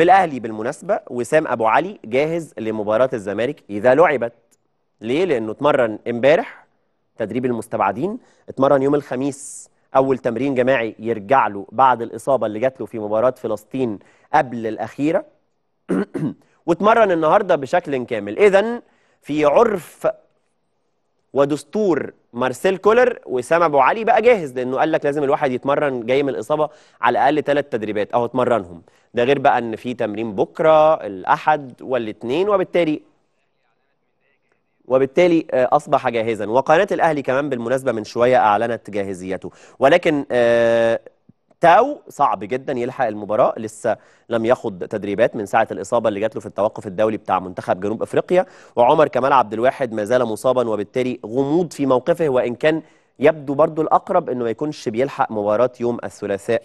في الأهلي بالمناسبة وسام أبو علي جاهز لمباراة الزمالك إذا لعبت ليه؟ لأنه اتمرن امبارح تدريب المستبعدين اتمرن يوم الخميس أول تمرين جماعي يرجع له بعد الإصابة اللي جات له في مباراة فلسطين قبل الأخيرة واتمرن النهاردة بشكل كامل إذا في عرف ودستور مارسيل كولر وسام ابو علي بقى جاهز لانه قال لك لازم الواحد يتمرن جاي من الاصابه على الاقل ثلاث تدريبات اهو اتمرنهم ده غير بقى ان في تمرين بكره الاحد والاثنين وبالتالي وبالتالي آه، اصبح جاهزا وقناه الاهلي كمان بالمناسبه من شويه اعلنت جاهزيته ولكن آه، تاو صعب جدا يلحق المباراه لسه لم ياخد تدريبات من ساعه الاصابه اللي جات له في التوقف الدولي بتاع منتخب جنوب افريقيا وعمر كمال عبد الواحد ما زال مصابا وبالتالي غموض في موقفه وان كان يبدو برضو الاقرب انه ما يكونش بيلحق مباراه يوم الثلاثاء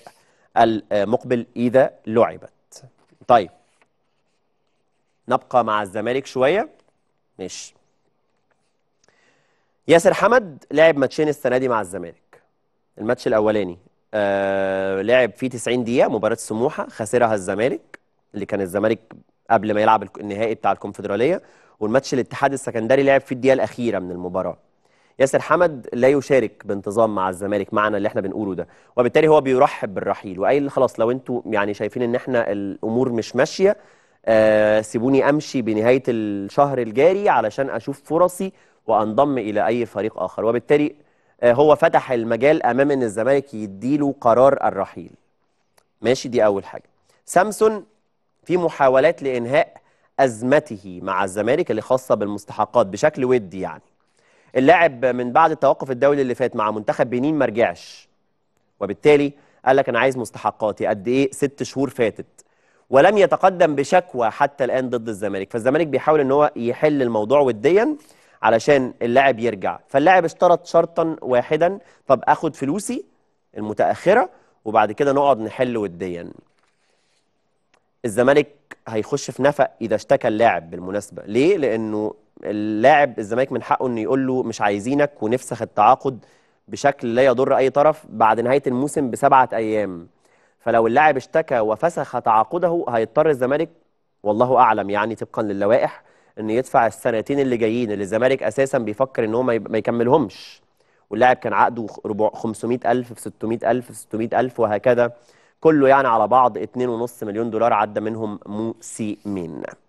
المقبل اذا لعبت طيب نبقى مع الزمالك شويه ماشي ياسر حمد لعب ماتشين السنه دي مع الزمالك الماتش الاولاني آه، لعب فيه 90 دقيقه مباراه سموحه خسرها الزمالك اللي كان الزمالك قبل ما يلعب النهائي بتاع الكونفدراليه والماتش الاتحاد السكندري لعب فيه الدقيقه الاخيره من المباراه ياسر حمد لا يشارك بانتظام مع الزمالك معنا اللي احنا بنقوله ده وبالتالي هو بيرحب بالرحيل وقايل خلاص لو انتوا يعني شايفين ان احنا الامور مش ماشيه آه سيبوني امشي بنهايه الشهر الجاري علشان اشوف فرصي وانضم الى اي فريق اخر وبالتالي آه، هو فتح المجال امام ان الزمالك يديله قرار الرحيل ماشي دي اول حاجه سامسون في محاولات لانهاء ازمته مع الزمالك اللي خاصه بالمستحقات بشكل ودي يعني اللاعب من بعد التوقف الدولي اللي فات مع منتخب بنين ما رجعش وبالتالي قال لك انا عايز مستحقاتي قد ايه ست شهور فاتت ولم يتقدم بشكوى حتى الان ضد الزمالك فالزمالك بيحاول ان هو يحل الموضوع وديا علشان اللاعب يرجع فاللاعب اشترط شرطا واحدا طب اخد فلوسي المتاخره وبعد كده نقعد نحل وديا الزمالك هيخش في نفق اذا اشتكى اللاعب بالمناسبه ليه لانه اللاعب الزمالك من حقه انه يقول له مش عايزينك ونفسخ التعاقد بشكل لا يضر اي طرف بعد نهايه الموسم بسبعه ايام فلو اللاعب اشتكى وفسخ تعاقده هيضطر الزمالك والله اعلم يعني طبقا للوائح انه يدفع السنتين اللي جايين اللي الزمالك اساسا بيفكر ان هو ما يكملهمش واللاعب كان عقده 500000 في 600000 في 600000 وهكذا كله يعني على بعض 2.5 مليون دولار عدى منهم موسيمين